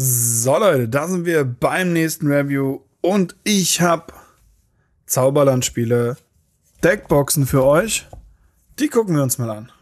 So Leute, da sind wir beim nächsten Review und ich habe Zauberlandspiele Deckboxen für euch. Die gucken wir uns mal an.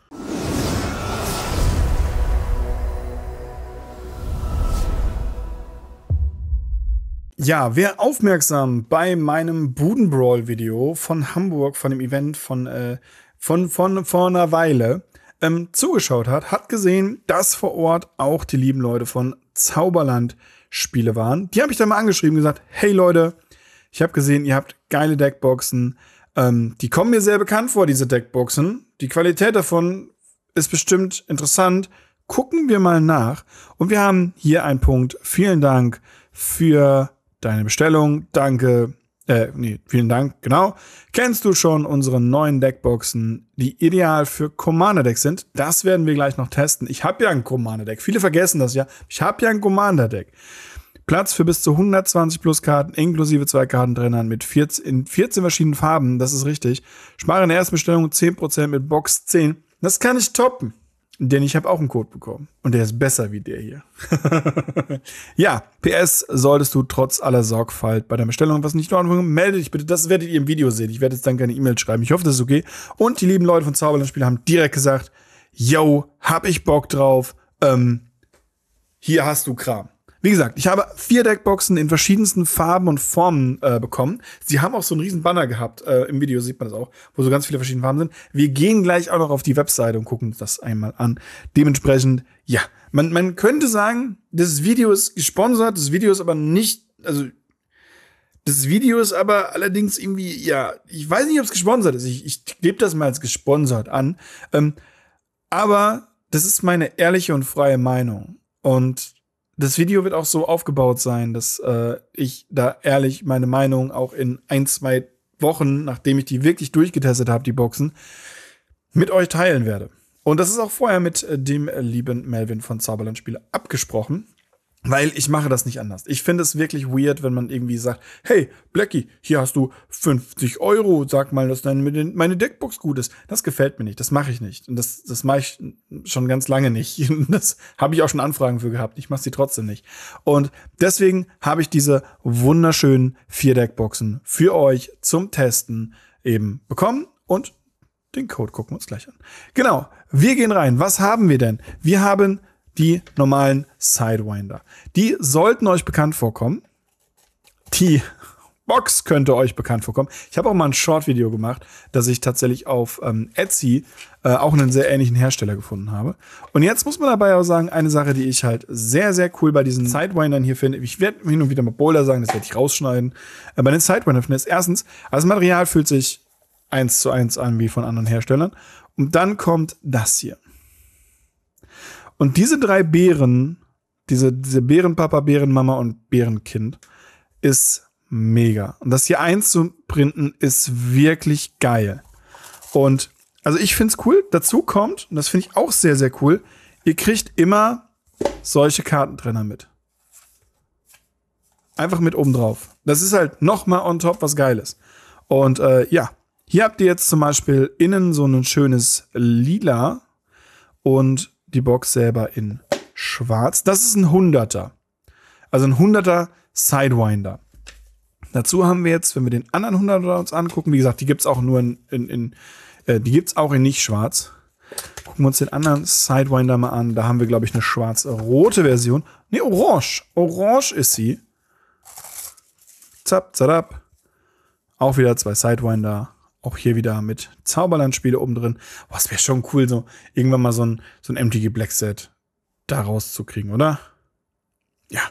Ja, wer aufmerksam bei meinem Budenbrawl-Video von Hamburg, von dem Event von, äh, von, von, vor einer Weile, ähm, zugeschaut hat, hat gesehen, dass vor Ort auch die lieben Leute von Zauberland Spiele waren. Die habe ich dann mal angeschrieben und gesagt, hey Leute, ich habe gesehen, ihr habt geile Deckboxen. Ähm, die kommen mir sehr bekannt vor, diese Deckboxen. Die Qualität davon ist bestimmt interessant. Gucken wir mal nach. Und wir haben hier einen Punkt. Vielen Dank für deine Bestellung. Danke äh, nee, vielen Dank, genau. Kennst du schon unsere neuen Deckboxen, die ideal für Commander-Decks sind? Das werden wir gleich noch testen. Ich habe ja ein Commander-Deck. Viele vergessen das ja. Ich habe ja ein Commander-Deck. Platz für bis zu 120 plus Karten inklusive zwei Kartentrainern mit 14, in 14 verschiedenen Farben. Das ist richtig. Spare in der ersten Bestellung 10% mit Box 10. Das kann ich toppen. Denn ich habe auch einen Code bekommen. Und der ist besser wie der hier. ja, PS solltest du trotz aller Sorgfalt bei der Bestellung was nicht in Ordnung Melde dich bitte. Das werdet ihr im Video sehen. Ich werde jetzt dann keine E-Mail schreiben. Ich hoffe, das ist okay. Und die lieben Leute von Zauberlandspiel haben direkt gesagt, yo, hab ich Bock drauf. Ähm, hier hast du Kram. Wie gesagt, ich habe vier Deckboxen in verschiedensten Farben und Formen äh, bekommen. Sie haben auch so einen riesen Banner gehabt. Äh, Im Video sieht man das auch, wo so ganz viele verschiedene Farben sind. Wir gehen gleich auch noch auf die Webseite und gucken das einmal an. Dementsprechend, ja, man, man könnte sagen, das Video ist gesponsert, das Video ist aber nicht, also das Video ist aber allerdings irgendwie, ja, ich weiß nicht, ob es gesponsert ist. Ich, ich gebe das mal als gesponsert an. Ähm, aber das ist meine ehrliche und freie Meinung. Und das Video wird auch so aufgebaut sein, dass äh, ich da ehrlich meine Meinung auch in ein, zwei Wochen, nachdem ich die wirklich durchgetestet habe, die Boxen, mit euch teilen werde. Und das ist auch vorher mit äh, dem äh, lieben Melvin von Zauberlandspiele abgesprochen. Weil ich mache das nicht anders. Ich finde es wirklich weird, wenn man irgendwie sagt, hey, Blackie, hier hast du 50 Euro, sag mal, dass deine, meine Deckbox gut ist. Das gefällt mir nicht, das mache ich nicht. Und das, das mache ich schon ganz lange nicht. das habe ich auch schon Anfragen für gehabt. Ich mache sie trotzdem nicht. Und deswegen habe ich diese wunderschönen vier Deckboxen für euch zum Testen eben bekommen. Und den Code gucken wir uns gleich an. Genau, wir gehen rein. Was haben wir denn? Wir haben die normalen Sidewinder. Die sollten euch bekannt vorkommen. Die Box könnte euch bekannt vorkommen. Ich habe auch mal ein Short-Video gemacht, dass ich tatsächlich auf ähm, Etsy äh, auch einen sehr ähnlichen Hersteller gefunden habe. Und jetzt muss man dabei auch sagen, eine Sache, die ich halt sehr, sehr cool bei diesen Sidewindern hier finde, ich werde hin und wieder mal Boulder sagen, das werde ich rausschneiden, äh, bei den Sidewindern finde ich erstens, das Material fühlt sich eins zu eins an wie von anderen Herstellern. Und dann kommt das hier. Und diese drei Bären, diese, diese Bärenpapa, Bärenmama und Bärenkind, ist mega. Und das hier einzuprinten ist wirklich geil. Und also ich finde es cool. Dazu kommt, und das finde ich auch sehr, sehr cool, ihr kriegt immer solche Kartentrenner mit. Einfach mit oben drauf. Das ist halt nochmal on top was Geiles. Und äh, ja, hier habt ihr jetzt zum Beispiel innen so ein schönes Lila und die Box selber in schwarz. Das ist ein 100er. Also ein 100er Sidewinder. Dazu haben wir jetzt, wenn wir den anderen 100er uns angucken, wie gesagt, die gibt es auch nur in, in, in äh, die gibt's auch in nicht schwarz. Gucken wir uns den anderen Sidewinder mal an. Da haben wir, glaube ich, eine schwarz-rote Version. Ne, orange. Orange ist sie. Zap, zap. Auch wieder zwei Sidewinder auch hier wieder mit Zauberland-Spiele oben drin. Was wäre schon cool, so irgendwann mal so ein, so ein MTG Black Set da rauszukriegen, oder? Ja.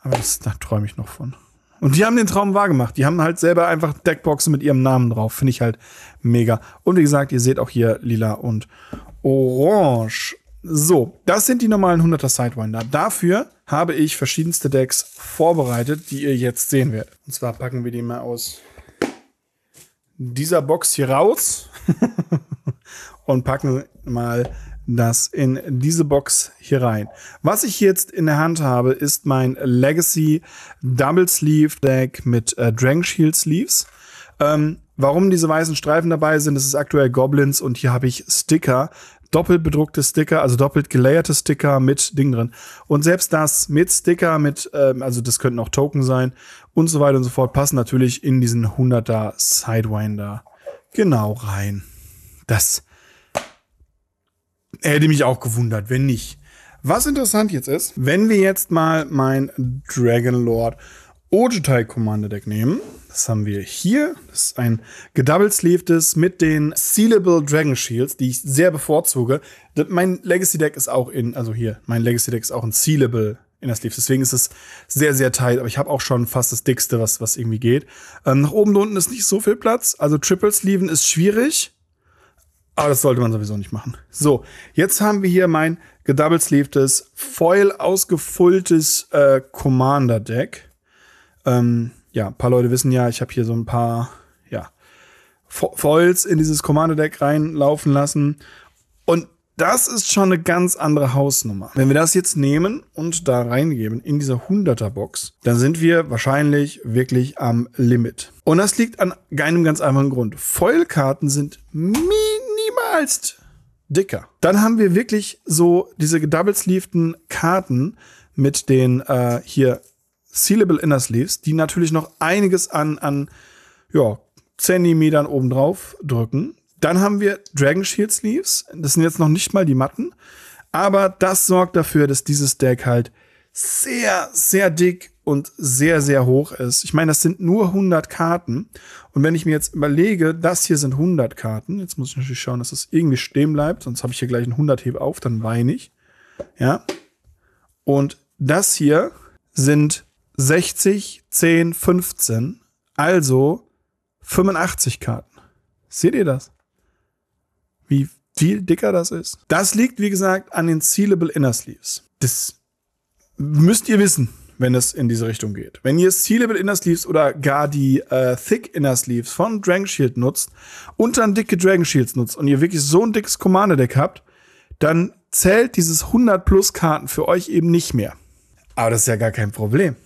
Aber das, da träume ich noch von. Und die haben den Traum wahrgemacht. Die haben halt selber einfach Deckboxen mit ihrem Namen drauf. Finde ich halt mega. Und wie gesagt, ihr seht auch hier lila und orange. So, das sind die normalen 100er Sidewinder. Dafür habe ich verschiedenste Decks vorbereitet, die ihr jetzt sehen werdet. Und zwar packen wir die mal aus dieser Box hier raus und packen mal das in diese Box hier rein. Was ich jetzt in der Hand habe, ist mein Legacy Double Sleeve Deck mit äh, Dragon Shield Sleeves. Ähm, warum diese weißen Streifen dabei sind, das ist aktuell Goblins und hier habe ich Sticker doppelt bedruckte Sticker, also doppelt gelayerte Sticker mit Ding drin. Und selbst das mit Sticker, mit, ähm, also das könnten auch Token sein und so weiter und so fort, passen natürlich in diesen 100er Sidewinder genau rein. Das hätte mich auch gewundert, wenn nicht. Was interessant jetzt ist, wenn wir jetzt mal mein Dragon Lord Ojitai Commander Deck nehmen. Das haben wir hier. Das ist ein gedoublesleevedes mit den Sealable Dragon Shields, die ich sehr bevorzuge. Mein Legacy Deck ist auch in, also hier, mein Legacy Deck ist auch ein Sealable in der Sleeve. Deswegen ist es sehr, sehr tight. Aber ich habe auch schon fast das dickste, was, was irgendwie geht. Ähm, nach oben und unten ist nicht so viel Platz. Also Triple Sleeven ist schwierig. Aber das sollte man sowieso nicht machen. So, jetzt haben wir hier mein gedoublesleevedes, foil ausgefülltes äh, Commander Deck. Ähm, ja, ein paar Leute wissen ja, ich habe hier so ein paar ja, Foils in dieses Kommando-Deck reinlaufen lassen. Und das ist schon eine ganz andere Hausnummer. Wenn wir das jetzt nehmen und da reingeben in dieser 100er Box, dann sind wir wahrscheinlich wirklich am Limit. Und das liegt an einem ganz einfachen Grund. Foilkarten sind minimalst dicker. Dann haben wir wirklich so diese gedoublesleeveden Karten mit den äh, hier Sealable Inner Sleeves, die natürlich noch einiges an, an ja, Zentimetern obendrauf drücken. Dann haben wir Dragon Shield Sleeves. Das sind jetzt noch nicht mal die Matten. Aber das sorgt dafür, dass dieses Deck halt sehr, sehr dick und sehr, sehr hoch ist. Ich meine, das sind nur 100 Karten. Und wenn ich mir jetzt überlege, das hier sind 100 Karten. Jetzt muss ich natürlich schauen, dass das irgendwie stehen bleibt. Sonst habe ich hier gleich einen 100-Heb auf, dann weine ich. Ja. Und das hier sind 60, 10, 15, also 85 Karten. Seht ihr das? Wie viel dicker das ist? Das liegt, wie gesagt, an den Sealable Inner Sleeves. Das müsst ihr wissen, wenn es in diese Richtung geht. Wenn ihr Sealable Inner Sleeves oder gar die äh, Thick Inner Sleeves von Dragon Shield nutzt und dann dicke Dragon Shields nutzt und ihr wirklich so ein dickes Commander-Deck habt, dann zählt dieses 100 plus Karten für euch eben nicht mehr. Aber das ist ja gar kein Problem.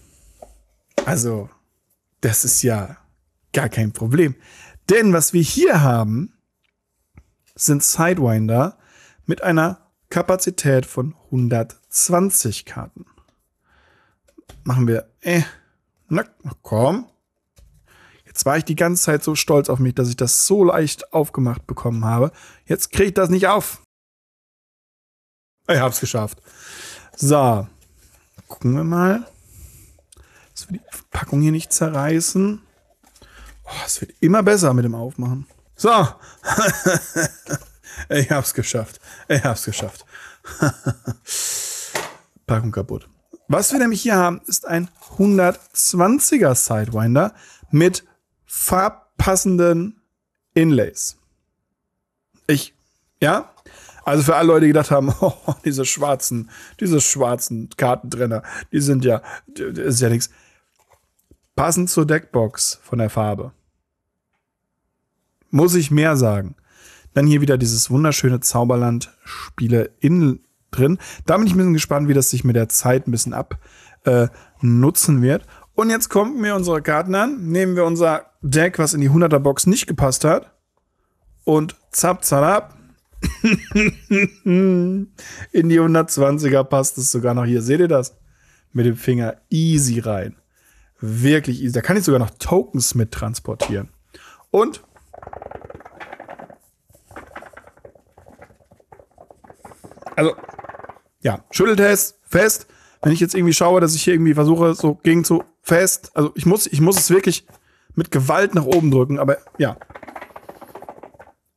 Also, das ist ja gar kein Problem. Denn was wir hier haben, sind Sidewinder mit einer Kapazität von 120 Karten. Machen wir, äh, na komm. Jetzt war ich die ganze Zeit so stolz auf mich, dass ich das so leicht aufgemacht bekommen habe. Jetzt kriege ich das nicht auf. Ich hab's geschafft. So, gucken wir mal die Packung hier nicht zerreißen. Oh, es oh, wird immer besser mit dem Aufmachen. So. ich hab's geschafft. Ich hab's geschafft. Packung kaputt. Was wir nämlich hier haben, ist ein 120er Sidewinder mit farbpassenden Inlays. Ich, ja? Also für alle Leute, die gedacht haben, oh, diese schwarzen, diese schwarzen Kartentrenner, die sind ja, das ist ja nichts Passend zur Deckbox von der Farbe. Muss ich mehr sagen? Dann hier wieder dieses wunderschöne Zauberland-Spiele innen drin. Da bin ich ein bisschen gespannt, wie das sich mit der Zeit ein bisschen abnutzen äh, wird. Und jetzt kommen wir unsere Karten an, nehmen wir unser Deck, was in die 100er Box nicht gepasst hat. Und zapp, zapp. in die 120er passt es sogar noch hier. Seht ihr das? Mit dem Finger easy rein wirklich easy. Da kann ich sogar noch Tokens mit transportieren. Und also ja, Schütteltest fest. Wenn ich jetzt irgendwie schaue, dass ich hier irgendwie versuche, so gegen zu fest, also ich muss, ich muss es wirklich mit Gewalt nach oben drücken, aber ja.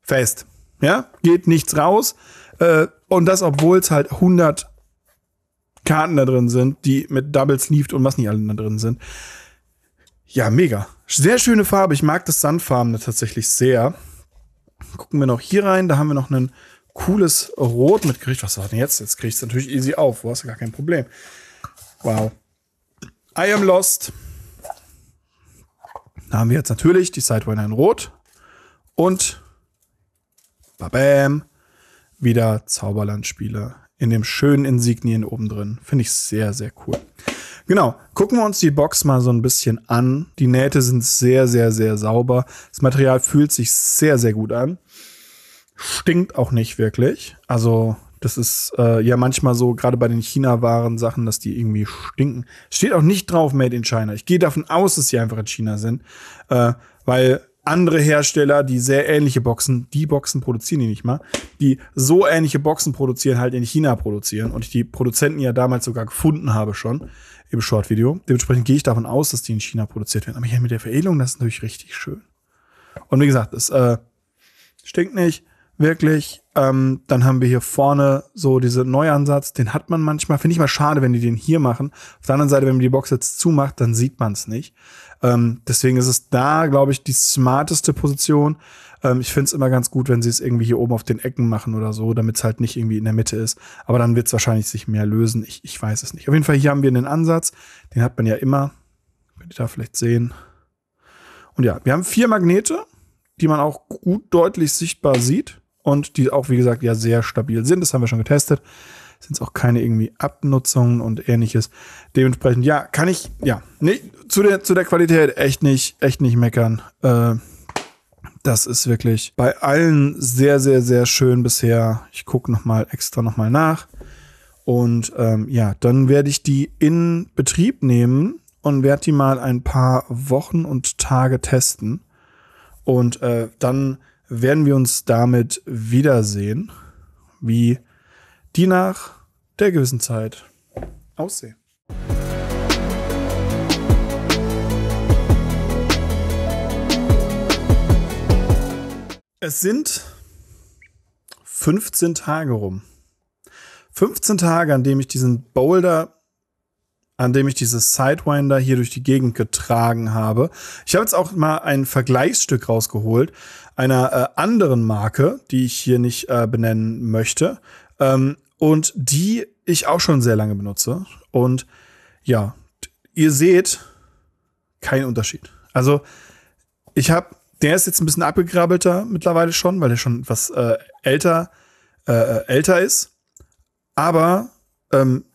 Fest. Ja, geht nichts raus. Äh, und das, obwohl es halt 100 Karten da drin sind, die mit Double Sleeved und was nicht alle da drin sind. Ja, mega. Sehr schöne Farbe. Ich mag das Sandfarbene tatsächlich sehr. Gucken wir noch hier rein. Da haben wir noch ein cooles Rot mitgekriegt. Was war denn jetzt? Jetzt kriegst du natürlich easy auf. Wo hast du gar kein Problem? Wow. I am lost. Da haben wir jetzt natürlich die Sidewinder in Rot. Und Babam. Wieder Zauberlandspiele in dem schönen Insignien oben drin. Finde ich sehr, sehr cool. Genau, gucken wir uns die Box mal so ein bisschen an. Die Nähte sind sehr, sehr, sehr sauber. Das Material fühlt sich sehr, sehr gut an. Stinkt auch nicht wirklich. Also das ist äh, ja manchmal so, gerade bei den China-Waren-Sachen, dass die irgendwie stinken. Steht auch nicht drauf Made in China. Ich gehe davon aus, dass sie einfach in China sind, äh, weil andere Hersteller, die sehr ähnliche Boxen, die Boxen produzieren die nicht mal, die so ähnliche Boxen produzieren, halt in China produzieren und ich die Produzenten ja damals sogar gefunden habe schon im Shortvideo. Dementsprechend gehe ich davon aus, dass die in China produziert werden. Aber hier mit der Veredelung, das ist natürlich richtig schön. Und wie gesagt, es äh, stinkt nicht, wirklich. Ähm, dann haben wir hier vorne so diesen Neuansatz, den hat man manchmal. Finde ich mal schade, wenn die den hier machen. Auf der anderen Seite, wenn man die Box jetzt zumacht, dann sieht man es nicht. Ähm, deswegen ist es da, glaube ich, die smarteste Position. Ähm, ich finde es immer ganz gut, wenn sie es irgendwie hier oben auf den Ecken machen oder so, damit es halt nicht irgendwie in der Mitte ist. Aber dann wird es wahrscheinlich sich mehr lösen. Ich, ich weiß es nicht. Auf jeden Fall, hier haben wir einen Ansatz. Den hat man ja immer. Könnt ihr da vielleicht sehen. Und ja, wir haben vier Magnete, die man auch gut deutlich sichtbar sieht und die auch, wie gesagt, ja sehr stabil sind. Das haben wir schon getestet. Sind es auch keine irgendwie Abnutzungen und ähnliches. Dementsprechend, ja, kann ich, ja, nee, zu der, zu der Qualität echt nicht, echt nicht meckern. Äh, das ist wirklich bei allen sehr, sehr, sehr schön bisher. Ich gucke nochmal extra nochmal nach. Und ähm, ja, dann werde ich die in Betrieb nehmen und werde die mal ein paar Wochen und Tage testen. Und äh, dann werden wir uns damit wiedersehen, wie die nach der gewissen Zeit aussehen. Es sind 15 Tage rum. 15 Tage, an dem ich diesen Boulder, an dem ich dieses Sidewinder hier durch die Gegend getragen habe. Ich habe jetzt auch mal ein Vergleichsstück rausgeholt einer äh, anderen Marke, die ich hier nicht äh, benennen möchte. Ähm, und die ich auch schon sehr lange benutze. Und ja, ihr seht keinen Unterschied. Also ich habe, der ist jetzt ein bisschen abgegrabbelter mittlerweile schon, weil er schon etwas äh, älter, äh, äh, älter ist. Aber ähm,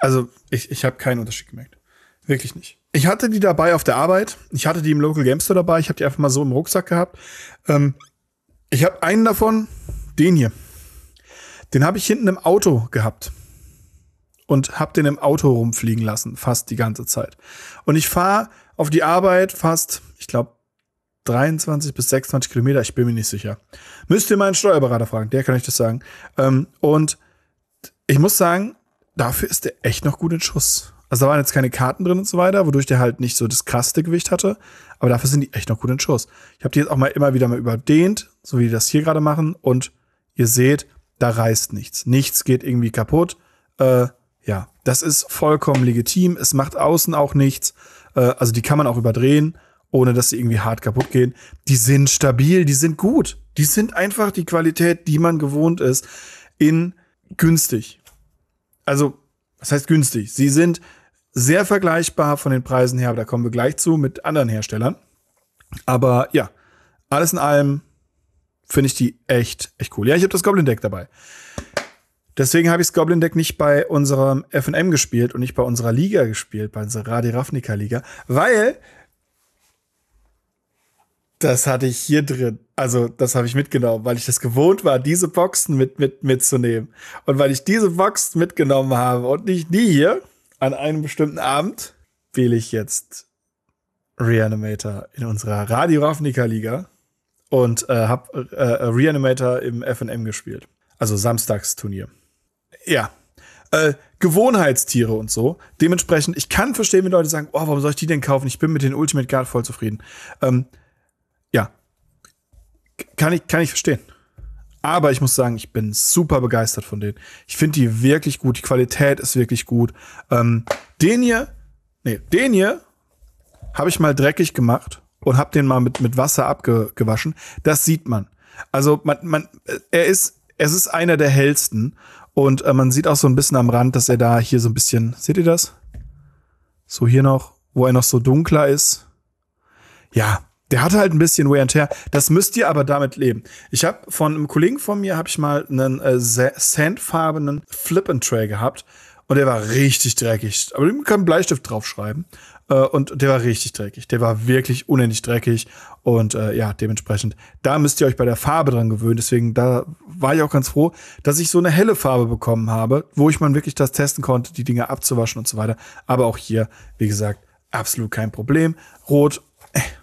also ich, ich habe keinen Unterschied gemerkt. Wirklich nicht. Ich hatte die dabei auf der Arbeit. Ich hatte die im Local Game Store dabei. Ich habe die einfach mal so im Rucksack gehabt. Ähm, ich habe einen davon, den hier. Den habe ich hinten im Auto gehabt und habe den im Auto rumfliegen lassen, fast die ganze Zeit. Und ich fahre auf die Arbeit fast, ich glaube, 23 bis 26 Kilometer, ich bin mir nicht sicher. Müsst ihr meinen Steuerberater fragen, der kann euch das sagen. Ähm, und ich muss sagen, dafür ist der echt noch gut in Schuss. Also da waren jetzt keine Karten drin und so weiter, wodurch der halt nicht so das krasseste Gewicht hatte. Aber dafür sind die echt noch gut in Schuss. Ich habe die jetzt auch mal immer wieder mal überdehnt, so wie die das hier gerade machen. Und ihr seht, da reißt nichts. Nichts geht irgendwie kaputt. Äh, ja, das ist vollkommen legitim. Es macht außen auch nichts. Äh, also die kann man auch überdrehen, ohne dass sie irgendwie hart kaputt gehen. Die sind stabil, die sind gut. Die sind einfach die Qualität, die man gewohnt ist, in günstig. Also, was heißt günstig? Sie sind sehr vergleichbar von den Preisen her, aber da kommen wir gleich zu mit anderen Herstellern. Aber ja, alles in allem finde ich die echt, echt cool. Ja, ich habe das Goblin Deck dabei. Deswegen habe ich das Goblin Deck nicht bei unserem FM gespielt und nicht bei unserer Liga gespielt, bei unserer Radi Ravnica Liga, weil das hatte ich hier drin. Also, das habe ich mitgenommen, weil ich das gewohnt war, diese Boxen mit, mit, mitzunehmen. Und weil ich diese Boxen mitgenommen habe und nicht die hier, an einem bestimmten Abend wähle ich jetzt Reanimator in unserer Radio Ravnica Liga und äh, habe äh, äh, Reanimator im FNM gespielt. Also Samstagsturnier. Ja. Äh, Gewohnheitstiere und so. Dementsprechend, ich kann verstehen, wenn Leute sagen, oh, warum soll ich die denn kaufen? Ich bin mit den Ultimate Guard voll zufrieden. Ähm, ja. Kann ich, kann ich verstehen. Aber ich muss sagen, ich bin super begeistert von denen. Ich finde die wirklich gut. Die Qualität ist wirklich gut. Ähm, den hier, nee, den hier habe ich mal dreckig gemacht und habe den mal mit, mit Wasser abgewaschen. Das sieht man. Also man, man, äh, er ist, es ist einer der hellsten. Und äh, man sieht auch so ein bisschen am Rand, dass er da hier so ein bisschen, seht ihr das? So hier noch, wo er noch so dunkler ist. Ja, der hatte halt ein bisschen Wear and Tear. Das müsst ihr aber damit leben. Ich habe von einem Kollegen von mir, habe ich mal einen äh, sandfarbenen Flip and Tray gehabt. Und der war richtig dreckig. Aber dem kann Bleistift draufschreiben. Äh, und der war richtig dreckig. Der war wirklich unendlich dreckig. Und äh, ja, dementsprechend, da müsst ihr euch bei der Farbe dran gewöhnen. Deswegen, da war ich auch ganz froh, dass ich so eine helle Farbe bekommen habe, wo ich man wirklich das testen konnte, die Dinge abzuwaschen und so weiter. Aber auch hier, wie gesagt, absolut kein Problem. Rot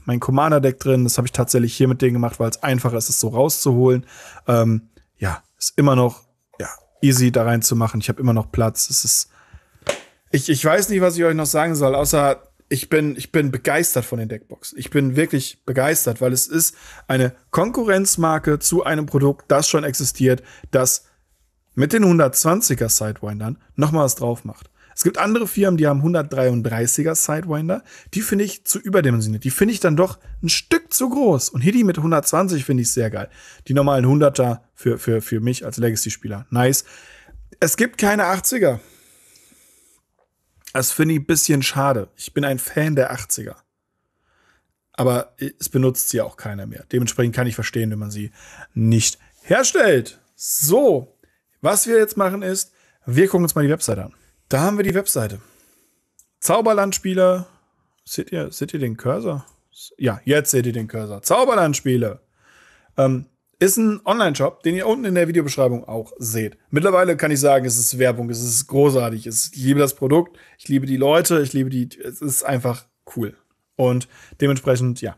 mein Commander-Deck drin. Das habe ich tatsächlich hier mit denen gemacht, weil es einfacher ist, es so rauszuholen. Ähm, ja, ist immer noch ja, easy da reinzumachen. Ich habe immer noch Platz. Es ist. Ich, ich weiß nicht, was ich euch noch sagen soll, außer ich bin, ich bin begeistert von den Deckboxen. Ich bin wirklich begeistert, weil es ist eine Konkurrenzmarke zu einem Produkt, das schon existiert, das mit den 120er Sidewindern nochmal was drauf macht. Es gibt andere Firmen, die haben 133er Sidewinder. Die finde ich zu überdimensioniert. Die finde ich dann doch ein Stück zu groß. Und Hiddy mit 120 finde ich sehr geil. Die normalen 100er für, für, für mich als Legacy-Spieler. Nice. Es gibt keine 80er. Das finde ich ein bisschen schade. Ich bin ein Fan der 80er. Aber es benutzt sie auch keiner mehr. Dementsprechend kann ich verstehen, wenn man sie nicht herstellt. So, was wir jetzt machen ist, wir gucken uns mal die Website an. Da haben wir die Webseite. Zauberlandspieler. Seht ihr, seht ihr den Cursor? Ja, jetzt seht ihr den Cursor. Zauberlandspieler. Ähm, ist ein Online-Shop, den ihr unten in der Videobeschreibung auch seht. Mittlerweile kann ich sagen, es ist Werbung, es ist großartig. ich liebe das Produkt, ich liebe die Leute, ich liebe die. Es ist einfach cool. Und dementsprechend, ja.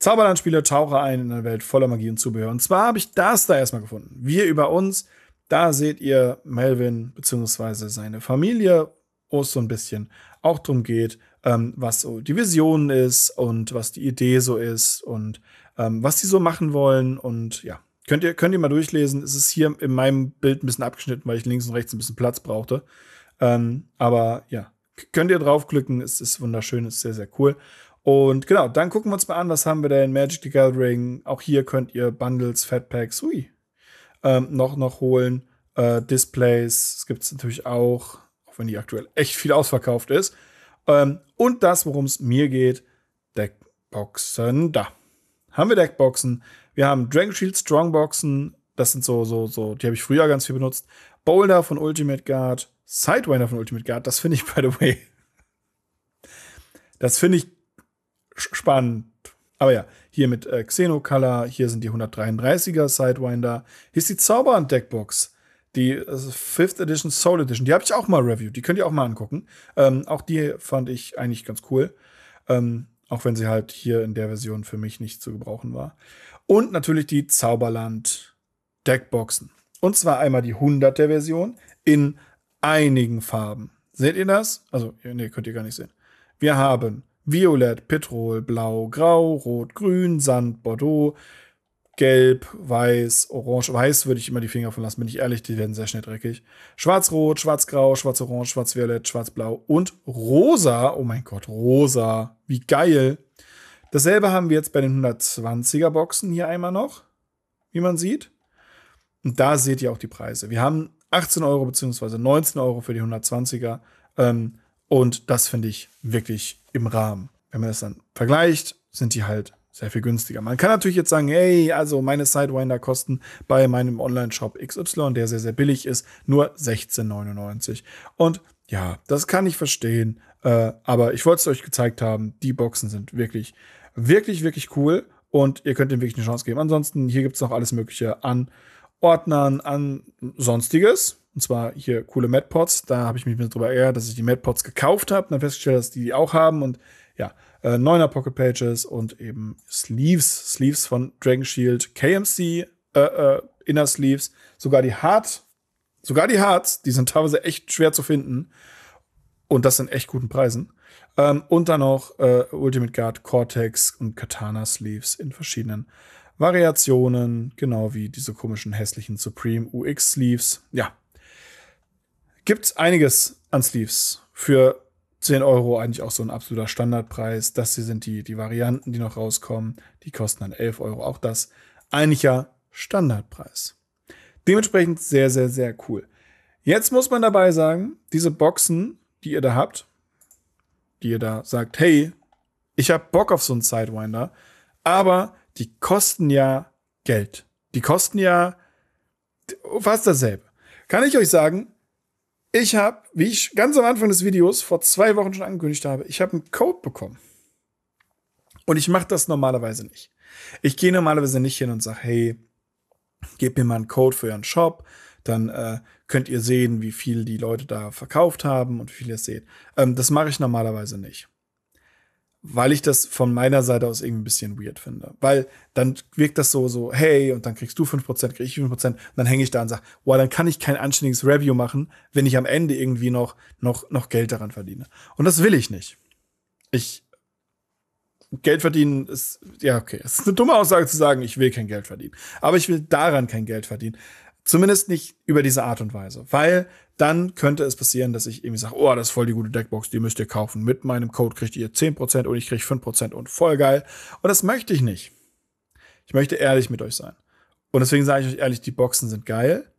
Zauberlandspieler tauche ein in eine Welt voller Magie und Zubehör. Und zwar habe ich das da erstmal gefunden. Wir über uns da seht ihr Melvin bzw. seine Familie, wo es so ein bisschen auch darum geht, ähm, was so die Vision ist und was die Idee so ist und ähm, was die so machen wollen. Und ja, könnt ihr, könnt ihr mal durchlesen. Es ist hier in meinem Bild ein bisschen abgeschnitten, weil ich links und rechts ein bisschen Platz brauchte. Ähm, aber ja, könnt ihr draufklicken. Es ist wunderschön, es ist sehr, sehr cool. Und genau, dann gucken wir uns mal an, was haben wir denn? Magic the Gathering. Auch hier könnt ihr Bundles, Fatpacks, ui, ähm, noch, noch holen. Äh, Displays gibt es natürlich auch, auch wenn die aktuell echt viel ausverkauft ist. Ähm, und das, worum es mir geht, Deckboxen. Da haben wir Deckboxen. Wir haben Dragon Shield Strongboxen. Das sind so, so, so, die habe ich früher ganz viel benutzt. Boulder von Ultimate Guard, Sidewinder von Ultimate Guard, das finde ich, by the way, das finde ich spannend. Aber ja, hier mit äh, Xenocolor, hier sind die 133er Sidewinder. Hier ist die Zauberhand Deckbox. Die 5th Edition Soul Edition. Die habe ich auch mal reviewed. Die könnt ihr auch mal angucken. Ähm, auch die fand ich eigentlich ganz cool. Ähm, auch wenn sie halt hier in der Version für mich nicht zu gebrauchen war. Und natürlich die Zauberland Deckboxen. Und zwar einmal die 100er Version in einigen Farben. Seht ihr das? Also, nee, könnt ihr gar nicht sehen. Wir haben Violett, Petrol, Blau, Grau, Rot, Grün, Sand, Bordeaux, Gelb, Weiß, Orange. Weiß würde ich immer die Finger von lassen, bin ich ehrlich, die werden sehr schnell dreckig. Schwarz-Rot, Schwarz-Grau, Schwarz-Orange, Schwarz-Violett, Schwarz-Blau und Rosa. Oh mein Gott, Rosa. Wie geil. Dasselbe haben wir jetzt bei den 120er Boxen hier einmal noch, wie man sieht. Und da seht ihr auch die Preise. Wir haben 18 Euro bzw. 19 Euro für die 120er, ähm, und das finde ich wirklich im Rahmen. Wenn man das dann vergleicht, sind die halt sehr viel günstiger. Man kann natürlich jetzt sagen, hey, also meine Sidewinder kosten bei meinem Online-Shop XY, der sehr, sehr billig ist, nur 16,99. Und ja, das kann ich verstehen, äh, aber ich wollte es euch gezeigt haben. Die Boxen sind wirklich, wirklich, wirklich cool und ihr könnt dem wirklich eine Chance geben. Ansonsten, hier gibt es noch alles Mögliche an Ordnern, an Sonstiges. Und zwar hier coole MadPods. Da habe ich mich mit drüber ärgert, dass ich die MadPods gekauft habe und dann festgestellt, dass die, die auch haben. Und ja, äh, 9 Pocket Pages und eben Sleeves. Sleeves von Dragon Shield, KMC, äh, äh, Inner Sleeves. Sogar die Hearts. sogar die Hards, die sind teilweise echt schwer zu finden. Und das sind echt guten Preisen. Ähm, und dann noch äh, Ultimate Guard, Cortex und Katana Sleeves in verschiedenen Variationen, genau wie diese komischen hässlichen Supreme UX Sleeves. Ja, gibt's einiges an Sleeves für 10 Euro eigentlich auch so ein absoluter Standardpreis. Das hier sind die, die Varianten, die noch rauskommen. Die kosten dann 11 Euro. Auch das eigentlicher Standardpreis. Dementsprechend sehr, sehr, sehr cool. Jetzt muss man dabei sagen, diese Boxen, die ihr da habt, die ihr da sagt, hey, ich habe Bock auf so einen Sidewinder, aber die kosten ja Geld. Die kosten ja fast dasselbe. Kann ich euch sagen, ich habe, wie ich ganz am Anfang des Videos vor zwei Wochen schon angekündigt habe, ich habe einen Code bekommen. Und ich mache das normalerweise nicht. Ich gehe normalerweise nicht hin und sage, hey, gebt mir mal einen Code für euren Shop, dann äh, könnt ihr sehen, wie viel die Leute da verkauft haben und wie viel ihr seht. Ähm, das mache ich normalerweise nicht weil ich das von meiner Seite aus irgendwie ein bisschen weird finde. Weil dann wirkt das so, so, hey, und dann kriegst du 5%, krieg ich 5%, und dann hänge ich da und sage, wow, dann kann ich kein anständiges Review machen, wenn ich am Ende irgendwie noch, noch, noch Geld daran verdiene. Und das will ich nicht. Ich, Geld verdienen ist, ja, okay, es ist eine dumme Aussage zu sagen, ich will kein Geld verdienen. Aber ich will daran kein Geld verdienen. Zumindest nicht über diese Art und Weise. Weil dann könnte es passieren, dass ich irgendwie sage, oh, das ist voll die gute Deckbox, die müsst ihr kaufen. Mit meinem Code kriegt ihr 10% und ich kriege 5% und voll geil. Und das möchte ich nicht. Ich möchte ehrlich mit euch sein. Und deswegen sage ich euch ehrlich, die Boxen sind geil.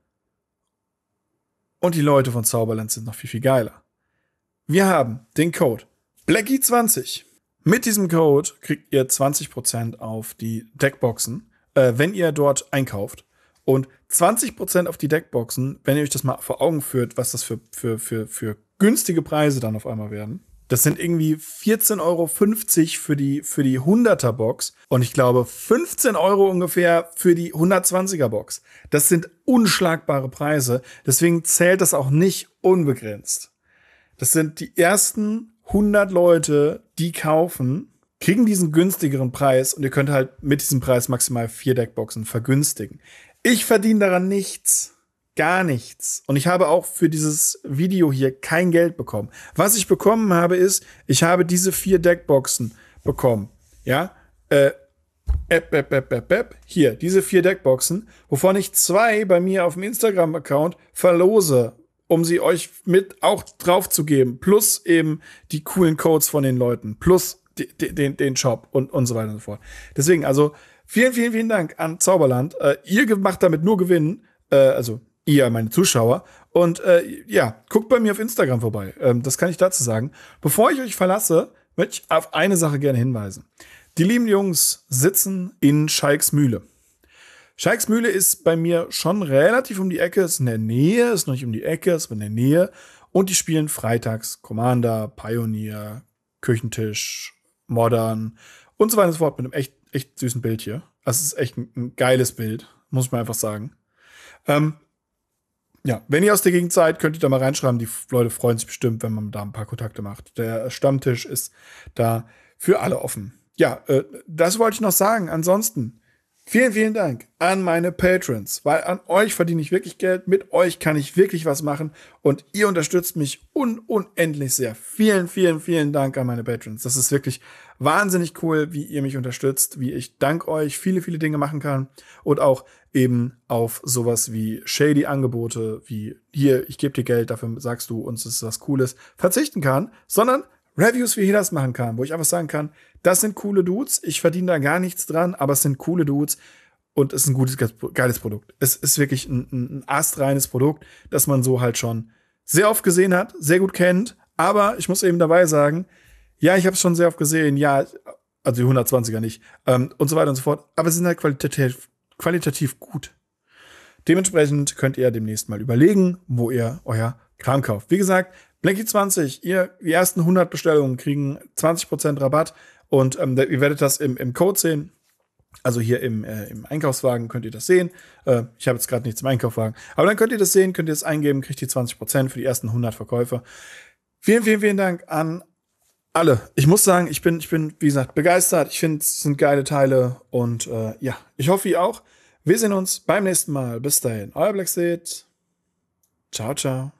Und die Leute von Zauberland sind noch viel, viel geiler. Wir haben den Code Blackie20. Mit diesem Code kriegt ihr 20% auf die Deckboxen, äh, wenn ihr dort einkauft. Und 20% auf die Deckboxen, wenn ihr euch das mal vor Augen führt, was das für, für, für, für günstige Preise dann auf einmal werden. Das sind irgendwie 14,50 Euro für die, für die 100er Box und ich glaube 15 Euro ungefähr für die 120er Box. Das sind unschlagbare Preise. Deswegen zählt das auch nicht unbegrenzt. Das sind die ersten 100 Leute, die kaufen, kriegen diesen günstigeren Preis und ihr könnt halt mit diesem Preis maximal vier Deckboxen vergünstigen. Ich verdiene daran nichts. Gar nichts. Und ich habe auch für dieses Video hier kein Geld bekommen. Was ich bekommen habe, ist, ich habe diese vier Deckboxen bekommen. Ja? Äh, App, App, App, App, App. Hier, diese vier Deckboxen, wovon ich zwei bei mir auf dem Instagram-Account verlose, um sie euch mit auch draufzugeben. Plus eben die coolen Codes von den Leuten. Plus den, den, den und, und so weiter und so fort. Deswegen, also vielen, vielen, vielen Dank an Zauberland. Äh, ihr macht damit nur Gewinn, äh, also ihr, meine Zuschauer. Und äh, ja, guckt bei mir auf Instagram vorbei. Ähm, das kann ich dazu sagen. Bevor ich euch verlasse, möchte ich auf eine Sache gerne hinweisen. Die lieben Jungs sitzen in Schalksmühle. Schalksmühle ist bei mir schon relativ um die Ecke, ist in der Nähe, ist noch nicht um die Ecke, ist in der Nähe. Und die spielen freitags Commander, Pioneer, Küchentisch, modern und so weiter und so fort mit einem echt, echt süßen Bild hier. Das also ist echt ein, ein geiles Bild, muss man einfach sagen. Ähm, ja, wenn ihr aus der Gegend seid, könnt ihr da mal reinschreiben. Die Leute freuen sich bestimmt, wenn man da ein paar Kontakte macht. Der Stammtisch ist da für alle offen. Ja, äh, das wollte ich noch sagen. Ansonsten, Vielen, vielen Dank an meine Patrons, weil an euch verdiene ich wirklich Geld, mit euch kann ich wirklich was machen und ihr unterstützt mich un unendlich sehr. Vielen, vielen, vielen Dank an meine Patrons. Das ist wirklich wahnsinnig cool, wie ihr mich unterstützt, wie ich dank euch viele, viele Dinge machen kann und auch eben auf sowas wie shady Angebote, wie hier, ich gebe dir Geld, dafür sagst du uns, es ist was Cooles, verzichten kann, sondern Reviews, wie hier das machen kann, wo ich einfach sagen kann, das sind coole Dudes, ich verdiene da gar nichts dran, aber es sind coole Dudes und es ist ein gutes, geiles Produkt. Es ist wirklich ein, ein astreines Produkt, das man so halt schon sehr oft gesehen hat, sehr gut kennt, aber ich muss eben dabei sagen, ja, ich habe es schon sehr oft gesehen, ja, also die 120er nicht ähm, und so weiter und so fort, aber sie sind halt qualitativ, qualitativ gut. Dementsprechend könnt ihr demnächst mal überlegen, wo ihr euer Kram kauft. Wie gesagt, Blanky 20, ihr, die ersten 100 Bestellungen kriegen 20% Rabatt und ähm, ihr werdet das im, im Code sehen. Also hier im, äh, im Einkaufswagen könnt ihr das sehen. Äh, ich habe jetzt gerade nichts im Einkaufswagen. Aber dann könnt ihr das sehen, könnt ihr es eingeben, kriegt ihr 20% für die ersten 100 Verkäufe. Vielen, vielen, vielen Dank an alle. Ich muss sagen, ich bin, ich bin wie gesagt, begeistert. Ich finde, es sind geile Teile. Und äh, ja, ich hoffe, ihr auch. Wir sehen uns beim nächsten Mal. Bis dahin, euer Blackseed. Ciao, ciao.